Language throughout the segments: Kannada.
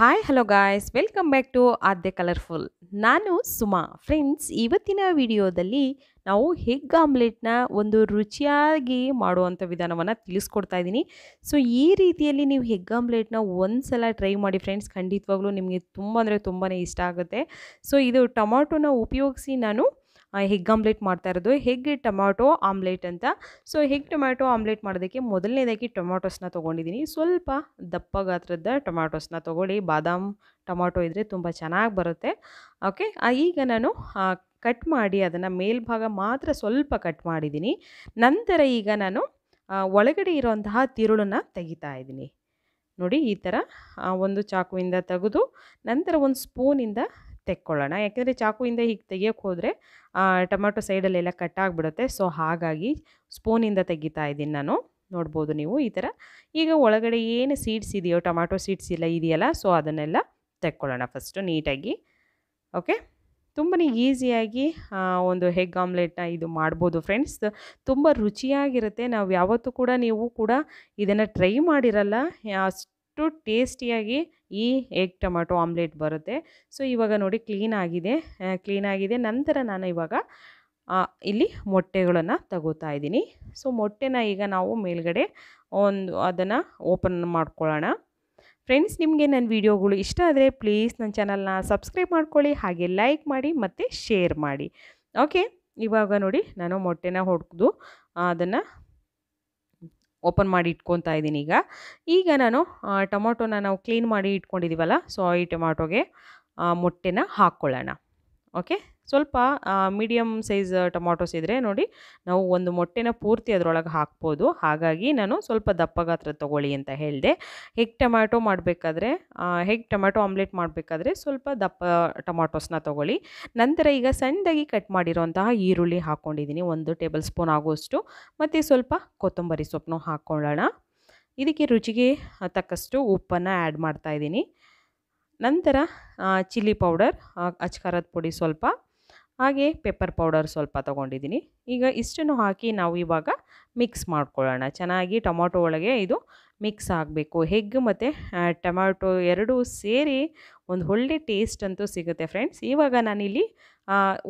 hi hello guys welcome back to Aadya colourful ನಾನು ಸುಮಾ ಫ್ರೆಂಡ್ಸ್ ಇವತ್ತಿನ ವಿಡಿಯೋದಲ್ಲಿ ನಾವು ಹೆಗ್ ಆಮ್ಲೆಟ್ನ ಒಂದು ರುಚಿಯಾಗಿ ಮಾಡುವಂಥ ವಿಧಾನವನ್ನು ತಿಳಿಸ್ಕೊಡ್ತಾ ಇದ್ದೀನಿ ಸೊ ಈ ರೀತಿಯಲ್ಲಿ ನೀವು ಹೆಗ್ ಆಮ್ಲೆಟ್ನ ಒಂದು ಸಲ ಟ್ರೈ ಮಾಡಿ ಫ್ರೆಂಡ್ಸ್ ಖಂಡಿತವಾಗ್ಲೂ ನಿಮಗೆ ತುಂಬ ಅಂದರೆ ತುಂಬಾ ಇಷ್ಟ ಆಗುತ್ತೆ ಸೊ ಇದು ಟೊಮ್ಯಾಟೋನ ಉಪಯೋಗಿಸಿ ನಾನು ಹೆಗ್ ಆಮ್ಲೆಟ್ ಮಾಡ್ತಾ ಇರೋದು ಹೆಗ್ ಟೊಮ್ಯಾಟೊ ಆಮ್ಲೆಟ್ ಅಂತ ಸೊ ಹೆಗ್ ಟೊಮ್ಯಾಟೊ ಆಮ್ಲೆಟ್ ಮಾಡೋದಕ್ಕೆ ಮೊದಲನೇದಾಗಿ ಟೊಮಾಟೊಸ್ನ ತೊಗೊಂಡಿದ್ದೀನಿ ಸ್ವಲ್ಪ ದಪ್ಪ ಗಾತ್ರದ ಟೊಮ್ಯಾಟೊಸ್ನ ತೊಗೊಳ್ಳಿ ಬಾದಾಮ್ ಟೊಮ್ಯಾಟೊ ಇದ್ದರೆ ತುಂಬ ಚೆನ್ನಾಗಿ ಬರುತ್ತೆ ಓಕೆ ಈಗ ನಾನು ಕಟ್ ಮಾಡಿ ಅದನ್ನು ಮೇಲ್ಭಾಗ ಮಾತ್ರ ಸ್ವಲ್ಪ ಕಟ್ ಮಾಡಿದ್ದೀನಿ ನಂತರ ಈಗ ನಾನು ಒಳಗಡೆ ಇರೋಂತಹ ತಿರುಳನ್ನು ತೆಗಿತಾ ಇದ್ದೀನಿ ನೋಡಿ ಈ ಥರ ಒಂದು ಚಾಕುವಿಂದ ತೆಗೆದು ನಂತರ ಒಂದು ಸ್ಪೂನಿಂದ ತೆಕ್ಕೊಳ್ಳೋಣ ಯಾಕೆಂದರೆ ಚಾಕುವಿಂದ ಹೀಗೆ ತೆಗಿಯೋಕ್ಕೆ ಹೋದರೆ ಟೊಮೆಟೊ ಸೈಡಲ್ಲೆಲ್ಲ ಆಗಿಬಿಡುತ್ತೆ ಸೊ ಹಾಗಾಗಿ ಸ್ಪೂನಿಂದ ತೆಗಿತಾ ಇದ್ದೀನಿ ನಾನು ನೋಡ್ಬೋದು ನೀವು ಈ ಥರ ಈಗ ಒಳಗಡೆ ಏನು ಸೀಡ್ಸ್ ಇದೆಯೋ ಟೊಮ್ಯಾಟೊ ಸೀಡ್ಸ್ ಇಲ್ಲ ಇದೆಯಲ್ಲ ಸೊ ಅದನ್ನೆಲ್ಲ ತೆಕ್ಕೊಳ್ಳೋಣ ಫಸ್ಟು ನೀಟಾಗಿ ಓಕೆ ತುಂಬಾ ಈಸಿಯಾಗಿ ಒಂದು ಹೆಗ್ ಆಮ್ಲೆಟ್ನ ಇದು ಮಾಡ್ಬೋದು ಫ್ರೆಂಡ್ಸ್ ತುಂಬ ರುಚಿಯಾಗಿರುತ್ತೆ ನಾವು ಯಾವತ್ತೂ ಕೂಡ ನೀವು ಕೂಡ ಇದನ್ನು ಟ್ರೈ ಮಾಡಿರಲ್ಲ ಅಷ್ಟು ಟೇಸ್ಟಿಯಾಗಿ ಈ ಎಗ್ ಟೊಮೊಟೊ ಆಮ್ಲೆಟ್ ಬರುತ್ತೆ ಸೊ ಇವಾಗ ನೋಡಿ ಕ್ಲೀನ್ ಆಗಿದೆ ಕ್ಲೀನ್ ಆಗಿದೆ ನಂತರ ನಾನು ಇವಾಗ ಇಲ್ಲಿ ಮೊಟ್ಟೆಗಳನ್ನು ತಗೋತಾ ಇದ್ದೀನಿ ಸೊ ಮೊಟ್ಟೆನ ಈಗ ನಾವು ಮೇಲ್ಗಡೆ ಒಂದು ಅದನ್ನು ಓಪನ್ ಮಾಡ್ಕೊಳ್ಳೋಣ ಫ್ರೆಂಡ್ಸ್ ನಿಮಗೆ ನನ್ನ ವೀಡಿಯೋಗಳು ಇಷ್ಟ ಆದರೆ ಪ್ಲೀಸ್ ನನ್ನ ಚಾನಲ್ನ ಸಬ್ಸ್ಕ್ರೈಬ್ ಮಾಡ್ಕೊಳ್ಳಿ ಹಾಗೆ ಲೈಕ್ ಮಾಡಿ ಮತ್ತು ಶೇರ್ ಮಾಡಿ ಓಕೆ ಇವಾಗ ನೋಡಿ ನಾನು ಮೊಟ್ಟೆನ ಹೊಡೆದು ಅದನ್ನು ಓಪನ್ ಮಾಡಿ ಇಟ್ಕೊತಾ ಇದ್ದೀನಿ ಈಗ ಈಗ ನಾನು ಟೊಮೊಟೊನ ನಾವು ಕ್ಲೀನ್ ಮಾಡಿ ಇಟ್ಕೊಂಡಿದ್ದೀವಲ್ಲ ಸೊ ಈ ಟೊಮೊಟೊಗೆ ಮೊಟ್ಟೆನ ಹಾಕ್ಕೊಳ್ಳೋಣ ಓಕೆ ಸ್ವಲ್ಪ ಮೀಡಿಯಮ್ ಸೈಜ್ ಟೊಮ್ಯಾಟೋಸ್ ಇದ್ದರೆ ನೋಡಿ ನಾವು ಒಂದು ಮೊಟ್ಟೆನ ಪೂರ್ತಿ ಅದರೊಳಗೆ ಹಾಕ್ಬೋದು ಹಾಗಾಗಿ ನಾನು ಸ್ವಲ್ಪ ದಪ್ಪಗಾತ್ರ ತೊಗೊಳ್ಳಿ ಅಂತ ಹೇಳಿದೆ ಹೆಗ್ ಟೊಮ್ಯಾಟೊ ಮಾಡಬೇಕಾದ್ರೆ ಹೆಗ್ ಟೊಮ್ಯಾಟೊ ಆಮ್ಲೆಟ್ ಮಾಡಬೇಕಾದ್ರೆ ಸ್ವಲ್ಪ ದಪ್ಪ ಟೊಮಾಟೊಸ್ನ ತೊಗೊಳ್ಳಿ ನಂತರ ಈಗ ಸಣ್ಣದಾಗಿ ಕಟ್ ಮಾಡಿರೋಂತಹ ಈರುಳ್ಳಿ ಹಾಕ್ಕೊಂಡಿದ್ದೀನಿ ಒಂದು ಟೇಬಲ್ ಸ್ಪೂನ್ ಆಗುವಷ್ಟು ಮತ್ತು ಸ್ವಲ್ಪ ಕೊತ್ತಂಬರಿ ಸೊಪ್ಪನ್ನು ಹಾಕ್ಕೊಳ್ಳೋಣ ಇದಕ್ಕೆ ರುಚಿಗೆ ತಕ್ಕಷ್ಟು ಉಪ್ಪನ್ನು ಆ್ಯಡ್ ಮಾಡ್ತಾಯಿದ್ದೀನಿ ನಂತರ ಚಿಲ್ಲಿ ಪೌಡರ್ ಅಚ್ಕಾರದ ಪುಡಿ ಸ್ವಲ್ಪ ಹಾಗೆ ಪೆಪ್ಪರ್ ಪೌಡರ್ ಸ್ವಲ್ಪ ತೊಗೊಂಡಿದ್ದೀನಿ ಈಗ ಇಷ್ಟನ್ನು ಹಾಕಿ ನಾವು ಇವಾಗ ಮಿಕ್ಸ್ ಮಾಡ್ಕೊಳ್ಳೋಣ ಚೆನ್ನಾಗಿ ಟೊಮೊಟೊ ಒಳಗೆ ಇದು ಮಿಕ್ಸ್ ಆಗಬೇಕು ಹೆಗ್ ಮತ್ತು ಟೊಮ್ಯಾಟೊ ಎರಡೂ ಸೇರಿ ಒಂದು ಒಳ್ಳೆ ಟೇಸ್ಟ್ ಅಂತೂ ಸಿಗುತ್ತೆ ಫ್ರೆಂಡ್ಸ್ ಇವಾಗ ನಾನಿಲ್ಲಿ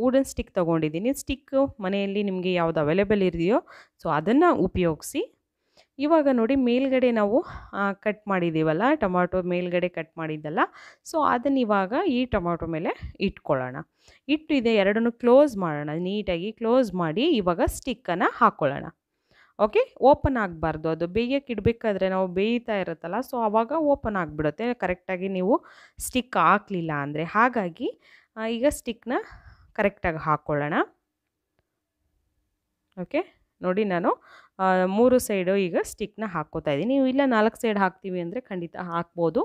ವುಡನ್ ಸ್ಟಿಕ್ ತೊಗೊಂಡಿದ್ದೀನಿ ಸ್ಟಿಕ್ಕು ಮನೆಯಲ್ಲಿ ನಿಮಗೆ ಯಾವುದು ಅವೈಲೇಬಲ್ ಇದೆಯೋ ಸೊ ಅದನ್ನು ಉಪಯೋಗಿಸಿ ಇವಾಗ ನೋಡಿ ಮೇಲ್ಗಡೆ ನಾವು ಕಟ್ ಮಾಡಿದ್ದೀವಲ್ಲ ಟೊಮಾಟೊ ಮೇಲ್ಗಡೆ ಕಟ್ ಮಾಡಿದ್ದಲ್ಲ ಸೊ ಅದನ್ನು ಇವಾಗ ಈ ಟೊಮಾಟೊ ಮೇಲೆ ಇಟ್ಕೊಳ್ಳೋಣ ಇಟ್ಟು ಇದೆ ಎರಡನ್ನೂ ಕ್ಲೋಸ್ ಮಾಡೋಣ ನೀಟಾಗಿ ಕ್ಲೋಸ್ ಮಾಡಿ ಇವಾಗ ಸ್ಟಿಕ್ಕನ್ನು ಹಾಕ್ಕೊಳ್ಳೋಣ ಓಕೆ ಓಪನ್ ಆಗಬಾರ್ದು ಅದು ಬೇಯಕ್ಕೆ ಇಡಬೇಕಾದ್ರೆ ನಾವು ಬೇಯ್ತಾ ಇರುತ್ತಲ್ಲ ಸೊ ಅವಾಗ ಓಪನ್ ಆಗಿಬಿಡುತ್ತೆ ಕರೆಕ್ಟಾಗಿ ನೀವು ಸ್ಟಿಕ್ ಹಾಕಲಿಲ್ಲ ಅಂದರೆ ಹಾಗಾಗಿ ಈಗ ಸ್ಟಿಕ್ನ ಕರೆಕ್ಟಾಗಿ ಹಾಕ್ಕೊಳ್ಳೋಣ ಓಕೆ ನೋಡಿ ನಾನು ಮೂರು ಸೈಡು ಈಗ ಸ್ಟಿಕ್ನ ಹಾಕ್ಕೋತಾ ಇದ್ದೀನಿ ನೀವು ಇಲ್ಲ ನಾಲ್ಕು ಸೈಡ್ ಹಾಕ್ತೀವಿ ಅಂದರೆ ಖಂಡಿತ ಹಾಕ್ಬೋದು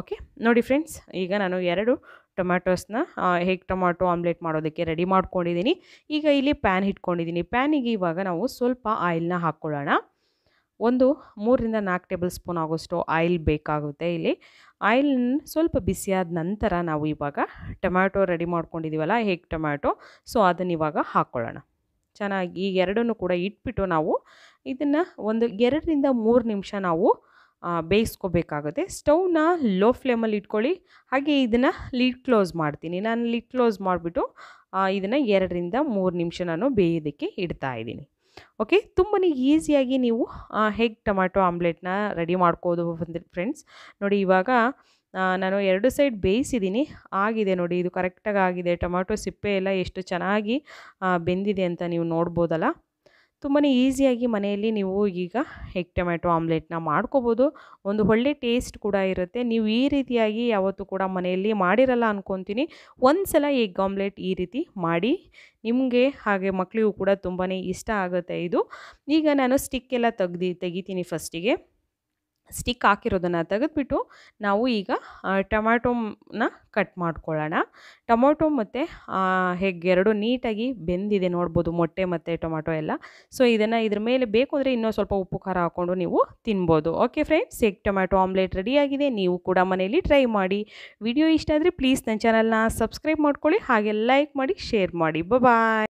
ಓಕೆ ನೋಡಿ ಫ್ರೆಂಡ್ಸ್ ಈಗ ನಾನು ಎರಡು ಟೊಮ್ಯಾಟೋಸ್ನ ಹೇಗೆ ಟೊಮ್ಯಾಟೊ ಆಮ್ಲೆಟ್ ಮಾಡೋದಕ್ಕೆ ರೆಡಿ ಮಾಡ್ಕೊಂಡಿದ್ದೀನಿ ಈಗ ಇಲ್ಲಿ ಪ್ಯಾನ್ ಇಟ್ಕೊಂಡಿದ್ದೀನಿ ಪ್ಯಾನಿಗೆ ಇವಾಗ ನಾವು ಸ್ವಲ್ಪ ಆಯಿಲ್ನ ಹಾಕ್ಕೊಳ್ಳೋಣ ಒಂದು ಮೂರರಿಂದ ನಾಲ್ಕು ಟೇಬಲ್ ಸ್ಪೂನ್ ಆಗೋಷ್ಟು ಆಯಿಲ್ ಬೇಕಾಗುತ್ತೆ ಇಲ್ಲಿ ಆಯಿಲ್ ಸ್ವಲ್ಪ ಬಿಸಿಯಾದ ನಂತರ ನಾವು ಇವಾಗ ಟೊಮ್ಯಾಟೊ ರೆಡಿ ಮಾಡ್ಕೊಂಡಿದ್ದೀವಲ್ಲ ಹೇಗೆ ಟೊಮ್ಯಾಟೊ ಸೊ ಅದನ್ನು ಇವಾಗ ಹಾಕ್ಕೊಳ್ಳೋಣ ಚೆನ್ನಾಗಿ ಎರಡನ್ನು ಕೂಡ ಇಟ್ಬಿಟ್ಟು ನಾವು ಇದನ್ನು ಒಂದು ಎರಡರಿಂದ ಮೂರು ನಿಮಿಷ ನಾವು ಬೇಯಿಸ್ಕೋಬೇಕಾಗುತ್ತೆ ಸ್ಟೌವ್ನ ಲೋ ಫ್ಲೇಮಲ್ಲಿ ಇಟ್ಕೊಳ್ಳಿ ಹಾಗೆ ಇದನ್ನು ಲಿಡ್ ಕ್ಲೋಸ್ ಮಾಡ್ತೀನಿ ನಾನು ಲಿಡ್ ಕ್ಲೋಸ್ ಮಾಡಿಬಿಟ್ಟು ಇದನ್ನು ಎರಡರಿಂದ ಮೂರು ನಿಮಿಷ ನಾನು ಬೇಯೋದಕ್ಕೆ ಇಡ್ತಾ ಇದ್ದೀನಿ ಓಕೆ ತುಂಬಾ ಈಸಿಯಾಗಿ ನೀವು ಹೇಗೆ ಟೊಮ್ಯಾಟೊ ಆಮ್ಲೆಟ್ನ ರೆಡಿ ಮಾಡ್ಕೋದು ಫ್ರೆಂಡ್ಸ್ ನೋಡಿ ಇವಾಗ ನಾನು ಎರಡು ಸೈಡ್ ಬೇಯಿಸಿದ್ದೀನಿ ಆಗಿದೆ ನೋಡಿ ಇದು ಕರೆಕ್ಟಾಗಿ ಆಗಿದೆ ಟೊಮ್ಯಾಟೊ ಸಿಪ್ಪೆ ಎಲ್ಲ ಎಷ್ಟು ಚೆನ್ನಾಗಿ ಬೆಂದಿದೆ ಅಂತ ನೀವು ನೋಡ್ಬೋದಲ್ಲ ತುಂಬಾ ಈಸಿಯಾಗಿ ಮನೆಯಲ್ಲಿ ನೀವು ಈಗ ಎಗ್ ಟೊಮ್ಯಾಟೊ ಆಮ್ಲೆಟ್ನ ಮಾಡ್ಕೋಬೋದು ಒಂದು ಒಳ್ಳೆ ಟೇಸ್ಟ್ ಕೂಡ ಇರುತ್ತೆ ನೀವು ಈ ರೀತಿಯಾಗಿ ಯಾವತ್ತೂ ಕೂಡ ಮನೆಯಲ್ಲಿ ಮಾಡಿರಲ್ಲ ಅಂದ್ಕೊತೀನಿ ಒಂದು ಸಲ ಎಗ್ ಆಮ್ಲೆಟ್ ಈ ರೀತಿ ಮಾಡಿ ನಿಮಗೆ ಹಾಗೆ ಮಕ್ಕಳಿಗೂ ಕೂಡ ತುಂಬಾ ಇಷ್ಟ ಆಗುತ್ತೆ ಇದು ಈಗ ನಾನು ಸ್ಟಿಕ್ ಎಲ್ಲ ತೆಗ್ದು ತೆಗಿತೀನಿ ಫಸ್ಟಿಗೆ ಸ್ಟಿಕ್ ಹಾಕಿರೋದನ್ನು ತೆಗೆದುಬಿಟ್ಟು ನಾವು ಈಗ ಟೊಮ್ಯಾಟೊನ ಕಟ್ ಮಾಡ್ಕೊಳ್ಳೋಣ ಟೊಮೊಟೊ ಮತ್ತು ಹೆಗ್ ಎರಡು ನೀಟಾಗಿ ಬೆಂದಿದೆ ನೋಡ್ಬೋದು ಮೊಟ್ಟೆ ಮತ್ತು ಟೊಮೊಟೊ ಎಲ್ಲ ಸೊ ಇದನ್ನು ಇದ್ರ ಮೇಲೆ ಬೇಕು ಅಂದರೆ ಇನ್ನೂ ಸ್ವಲ್ಪ ಉಪ್ಪು ಖಾರ ಹಾಕ್ಕೊಂಡು ನೀವು ತಿನ್ಬೋದು okay friends egg tomato omelette ರೆಡಿಯಾಗಿದೆ ನೀವು ಕೂಡ ಮನೆಯಲ್ಲಿ ಟ್ರೈ ಮಾಡಿ ವಿಡಿಯೋ ಇಷ್ಟ ಆದರೆ ಪ್ಲೀಸ್ ನನ್ನ ಚಾನಲ್ನ ಸಬ್ಸ್ಕ್ರೈಬ್ ಮಾಡ್ಕೊಳ್ಳಿ ಹಾಗೆ ಲೈಕ್ ಮಾಡಿ ಶೇರ್ ಮಾಡಿ ಬಾಯ್